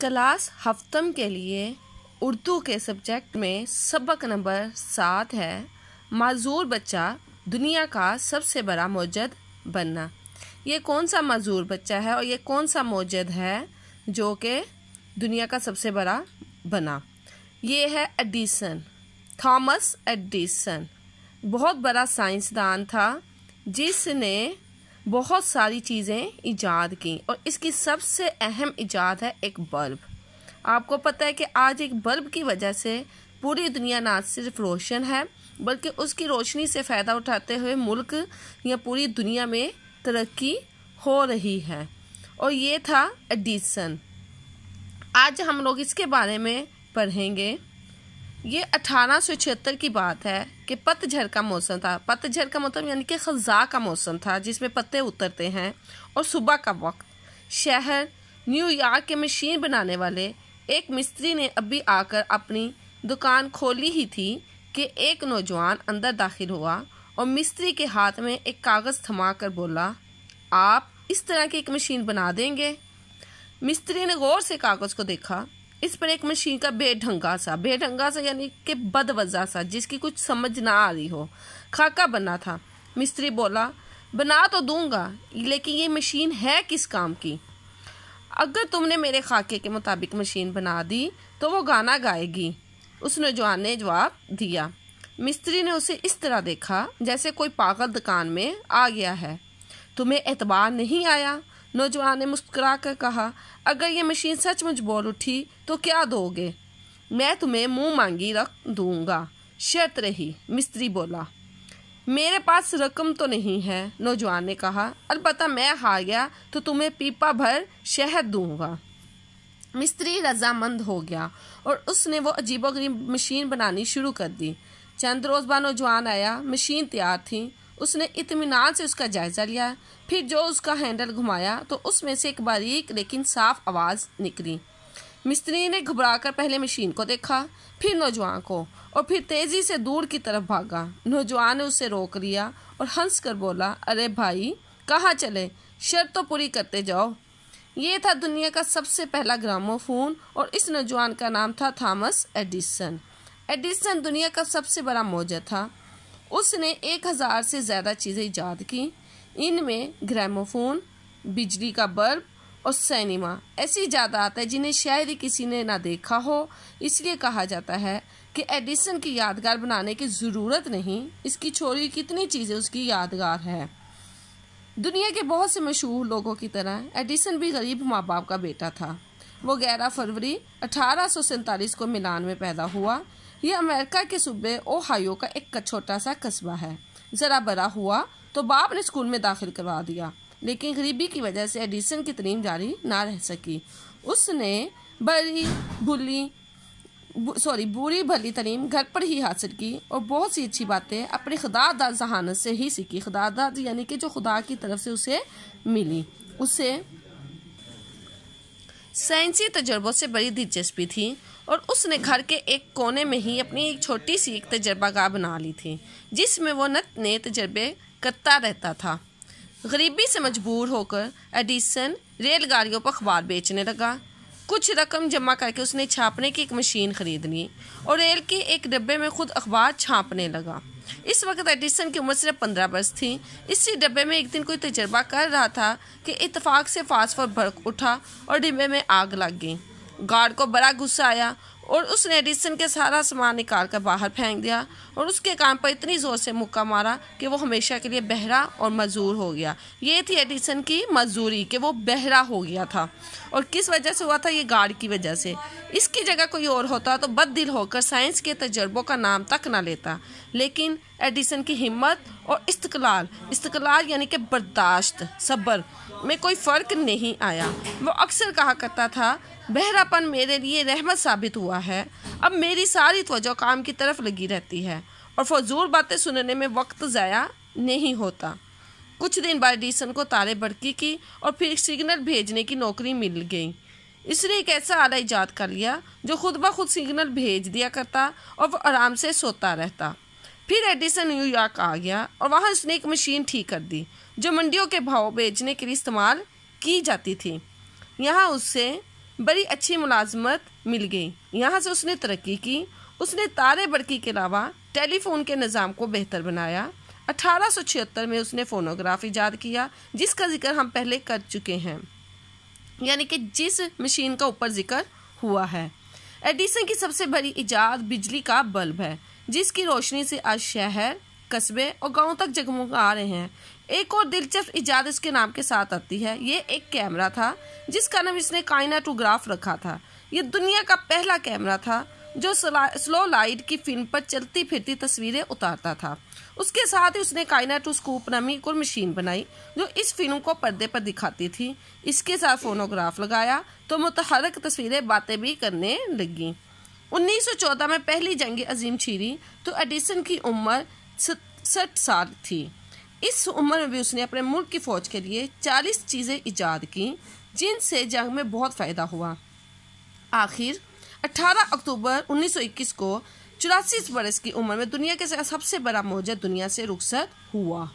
class हफ्तम के लिए उर्दू के सब्जेक्ट में सबक नंबर सात है माजूर बच्चा दुनिया का सबसे बड़ा मोजद बनना ये कौन सा माजूर बच्चा है और ये कौन सा मौजद है जो कि दुनिया का सबसे बड़ा बना ये है एडिसन थॉमस एडिसन बहुत बड़ा साइंसदान था जिसने बहुत सारी चीज़ें ईजाद की और इसकी सबसे अहम ईजाद है एक बल्ब आपको पता है कि आज एक बल्ब की वजह से पूरी दुनिया ना सिर्फ रोशन है बल्कि उसकी रोशनी से फ़ायदा उठाते हुए मुल्क या पूरी दुनिया में तरक्की हो रही है और ये था एडिसन आज हम लोग इसके बारे में पढ़ेंगे ये अठारह की बात है कि पतझर का मौसम था पतझर का मतलब यानी कि खजा का मौसम था जिसमें पत्ते उतरते हैं और सुबह का वक्त शहर न्यूयॉर्क के मशीन बनाने वाले एक मिस्त्री ने अभी आकर अपनी दुकान खोली ही थी कि एक नौजवान अंदर दाखिल हुआ और मिस्त्री के हाथ में एक कागज़ थमा कर बोला आप इस तरह की एक मशीन बना देंगे मिस्त्री ने गौर से कागज़ को देखा इस पर एक मशीन का बेढंगा सा बेढंगा सा यानी कि बदवजा सा जिसकी कुछ समझ ना आ रही हो खाका बना था मिस्त्री बोला बना तो दूंगा लेकिन ये मशीन है किस काम की अगर तुमने मेरे खाके के मुताबिक मशीन बना दी तो वो गाना गाएगी उस नौजवान ने जवाब दिया मिस्त्री ने उसे इस तरह देखा जैसे कोई पागल दुकान में आ गया है तुम्हें एतबार नहीं आया नौजवान ने मुस्करा कर कहा अगर ये मशीन सचमुच बोल उठी तो क्या दोगे मैं तुम्हें मुंह मांगी रख दूंगा शर्त रही मिस्त्री बोला मेरे पास रकम तो नहीं है नौजवान ने कहा अलबत् मैं हार गया तो तुम्हें पीपा भर शहद दूंगा मिस्त्री रजामंद हो गया और उसने वो अजीबोगरीब मशीन बनानी शुरू कर दी चंद रोज बाद नौजवान आया मशीन तैयार थी उसने इतमान से उसका जायज़ा लिया फिर जो उसका हैंडल घुमाया तो उसमें से एक बारीक लेकिन साफ आवाज़ निकली मिस्त्री ने घबराकर पहले मशीन को देखा फिर नौजवान को और फिर तेज़ी से दूर की तरफ भागा नौजवान ने उसे रोक लिया और हंस कर बोला अरे भाई कहाँ चले शर्त तो पूरी करते जाओ ये था दुनिया का सबसे पहला ग्रामोफोन और इस नौजवान का नाम था थॉमस एडिसन एडिसन दुनिया का सबसे बड़ा मौजा था उसने एक हज़ार से ज़्यादा चीज़ें ईजाद की इनमें ग्रामोफोन बिजली का बल्ब और सिनेमा ऐसी ईजादात है जिन्हें शायद ही किसी ने ना देखा हो इसलिए कहा जाता है कि एडिसन की यादगार बनाने की ज़रूरत नहीं इसकी छोरी कितनी चीज़ें उसकी यादगार है दुनिया के बहुत से मशहूर लोगों की तरह एडिसन भी गरीब माँ बाप का बेटा था वो ग्यारह फरवरी अठारह को मिलान में पैदा हुआ ये अमेरिका के सूबे ओहायो का एक छोटा सा कस्बा है ज़रा बड़ा हुआ तो बाप ने स्कूल में दाखिल करवा दिया लेकिन गरीबी की वजह से एडिसन की तरीम जारी ना रह सकी उसने बड़ी भुली सॉरी बुरी भली तरीम घर पर ही हासिल की और बहुत सी अच्छी बातें अपने खुदादा जहानत से ही सीखी दाद यानी कि जो खुदा की तरफ से उसे मिली उसे साइंसी तजर्बों से बड़ी दिलचस्पी थी और उसने घर के एक कोने में ही अपनी एक छोटी सी एक तजर्बागाह बना ली थी जिसमें वो नत नए तजर्बे करता रहता था गरीबी से मजबूर होकर एडिसन रेलगाड़ियों पर अखबार बेचने लगा कुछ रकम जमा करके उसने छापने की एक मशीन खरीद ली और रेल के एक डब्बे में खुद अखबार छापने लगा इस वक्त एडिसन की उम्र सिर्फ पंद्रह बरस थी इसी डब्बे में एक दिन कोई तजर्बा कर रहा था कि इतफाक से फास्फोर भड़क उठा और डिब्बे में आग लग गई गार्ड को बड़ा गुस्सा आया और उसने एडिसन के सारा सामान निकाल कर बाहर फेंक दिया और उसके काम पर इतनी ज़ोर से मुक्का मारा कि वो हमेशा के लिए बहरा और मजदूर हो गया ये थी एडिसन की मजदूरी कि वो बहरा हो गया था और किस वजह से हुआ था ये गार्ड की वजह से इसकी जगह कोई और होता तो बद दिल होकर साइंस के तजर्बों का नाम तक ना लेता लेकिन एडिसन की हिम्मत और इस्तकलाल इस्तकलाल यानी कि बर्दाश्त सब्र में कोई फ़र्क नहीं आया वो अक्सर कहा करता था बहरापन मेरे लिए रहमत साबित हुआ हुआ है अब मेरी सारी तवज्जो काम की तरफ लगी रहती है और फजूल बातें सुनने में वक्त ज़ाया नहीं होता कुछ दिन बाद डीसन को तारे बड़की की और फिर सिग्नल भेजने की नौकरी मिल गई इसने एक ऐसा आला ईजाद कर लिया जो खुद ब खुद सिग्नल भेज दिया करता और वह आराम से सोता रहता फिर एडिसन न्यूयॉर्क आ गया और वहाँ उसने एक मशीन ठीक कर दी जो मंडियों के भाव बेचने के लिए इस्तेमाल की जाती थी यहाँ उससे बड़ी अच्छी मुलाजमत मिल गई यहाँ से उसने तरक्की की उसने तारे बड़की के अलावा टेलीफोन के निज़ाम को बेहतर बनाया छिहत्तर में उसने फ़ोनोग्राफ ईजाद किया जिसका जिक्र हम पहले कर चुके हैं यानी कि जिस मशीन का ऊपर जिक्र हुआ है एडिसन की सबसे बड़ी ईजाद बिजली का बल्ब है जिसकी रोशनी से आज शहर कस्बे और गाँव तक जगमगा रहे हैं एक और दिलचस्प इजाद इसके नाम के साथ आती है ये एक कैमरा था जिसका नाम इसने काइनाटोग्राफ रखा था ये दुनिया का पहला कैमरा था जो स्लो लाइट की फिल्म पर चलती फिरती तस्वीरें उतारता था उसके साथ ही उसने काइनाटोस्कोप नामी एक और मशीन बनाई जो इस फिल्म को पर्दे पर दिखाती थी इसके साथ फोनोग्राफ लगाया तो मुतहरक तस्वीरें बातें भी करने लगी 1914 में पहली जंग अजीम छिड़ी तो एडिसन की उम्र सड़सठ साल थी इस उम्र में भी उसने अपने मुल्क की फ़ौज के लिए चालीस चीज़ें ईजाद की जिनसे जंग में बहुत फ़ायदा हुआ आखिर 18 अक्टूबर 1921 को चौरासी बरस की उम्र में दुनिया के सबसे बड़ा मोजा दुनिया से रुखसत हुआ